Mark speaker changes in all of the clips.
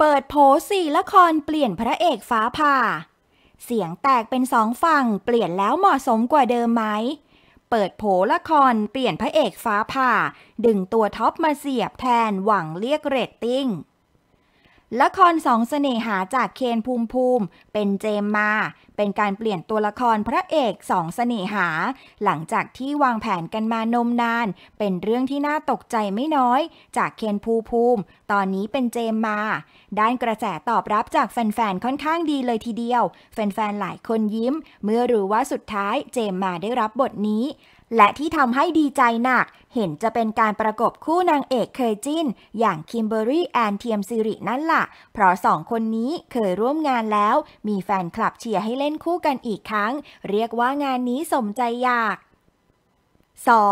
Speaker 1: เปิดโผสี่ละครเปลี่ยนพระเอกฟ้าผ่า เสียงแตกเป็นสองฝั่งเปลี่ยนแล้วเหมาะสมกว่าเดิมไหม เปิดโผละครเปลี่ยนพระเอกฟ้าผ่า ดึงตัวท็อปมาเสียบแทนหวังเรียกเรตติ้งละครสองเสน่หาจากเคนภูมิภูมิ เป็นเจมมา เป็นการเปลี่ยนตัวละครพระเอกสองเสน่หา หลังจากที่วางแผนกันมานมนานเป็นเรื่องที่น่าตกใจไม่น้อยจากเคนภูภูมิ ตอนนี้เป็นเจมมา ด้านกระแสตอบรับจากแฟนๆค่อนข้างดีเลยทีเดียว แฟนๆหลายคนยิ้มเมื่อรู้ว่าสุดท้ายเจมมาได้รับบทนี้และที่ทำให้ดีใจหนัก เห็นจะเป็นการประกบคู่นางเอกเคยจิ้น อย่างคิมเบอรี่แอนเทียมซิรินั่นละ่ะ เพราะสองคนนี้เคยร่วมงานแล้ว มีแฟนคลับเชียร์ให้เล่นคู่กันอีกครั้ง เรียกว่างานนี้สมใจอยาก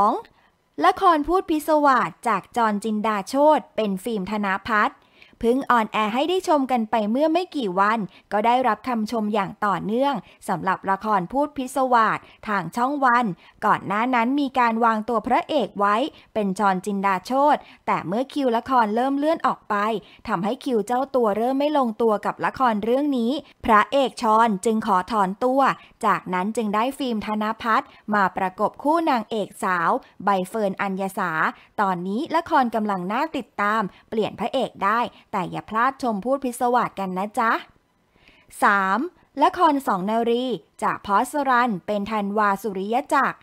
Speaker 1: 2. ละครพูดพิศวาสจากจอนจินดาโชตเป็นฟิล์มธนาพัฒน์พิ่งออนแอร์ให้ได้ชมกันไปเมื่อไม่กี่วัน ก็ได้รับคำชมอย่างต่อเนื่องสำหรับละครพูดพิศวาสทางช่องวัน ก่อนหน้านั้นมีการวางตัวพระเอกไว้ เป็นจนจินดาโชตแต่เมื่อคิวละครเริ่มเลื่อนออกไปทำให้คิวเจ้าตัวเริ่มไม่ลงตัวกับละครเรื่องนี้ พระเอกชอนจึงขอถอนตัว จากนั้นจึงได้ฟิล์มธนพัฒน์มาประกบคู่นางเอกสาว ใบเฟิร์นอัญญาสาตอนนี้ละครกำลังน่าติดตาม เปลี่ยนพระเอกได้แต่อย่าพลาดชมพูดพิศวาสกันนะจ๊ะ 3. ละครสองนารี จากพอสรันเป็นทันวาสุริยจักร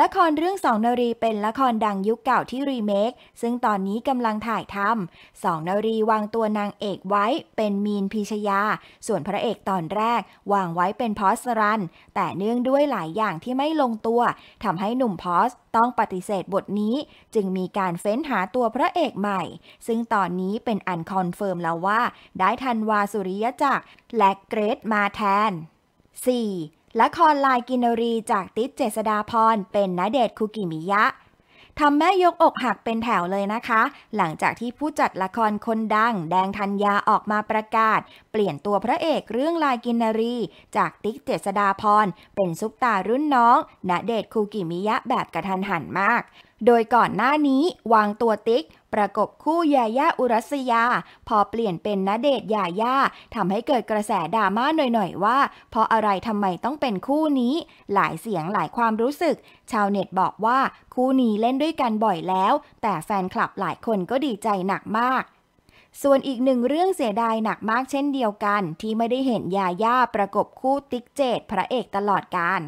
Speaker 1: ละครเรื่องสองนารี เป็น ละครดังยุคเก่าที่รีเมค ซึ่งตอนนี้กำลังถ่ายทำสองนารี วางตัวนางเอกไว้ เป็นมีนพิชยา ส่วนพระเอกตอนแรก วางไว้เป็นพอสรันแต่เนื่องด้วยหลายอย่างที่ไม่ลงตัวทำให้หนุ่มพอสต้องปฏิเสธบทนี้ จึงมีการเฟ้นหาตัวพระเอกใหม่ ซึ่งตอนนี้เป็นอันคอนเฟิร์มแล้วว่าได้ทันวาสุริยจักรและเกรทมาแทน 4. ละครลายกินรีจากติ๊บเจษดาพรเป็นนาเดชคุกิมิยะทำแม่ยกอกหักเป็นแถวเลยนะคะ หลังจากที่ผู้จัดละครคนดัง แดงธัญญาออกมาประกาศ เปลี่ยนตัวพระเอกเรื่องลายกินนารีจากติ๊กเจษดาพรเป็นซุปตารุ่นน้องณเดชคูกิมิยะแบบกระทันหันมากโดยก่อนหน้านี้วางตัวติ๊กประกบคู่ยาย่าอุรัสยา พอเปลี่ยนเป็นณเดชยาย่าทำให้เกิดกระแสดราม่าหน่อยๆ ว่า เพราะอะไรทำไมต้องเป็นคู่นี้ หลายเสียงหลายความรู้สึก ชาวเน็ตบอกว่าคู่นี้เล่นด้วยกันบ่อยแล้ว แต่แฟนคลับหลายคนก็ดีใจหนักมาก ส่วนอีกหนึ่งเรื่องเสียดายหนักมากเช่นเดียวกัน ที่ไม่ได้เห็นยาย่าประกบคู่ติ๊กเจดพระเอกตลอดการ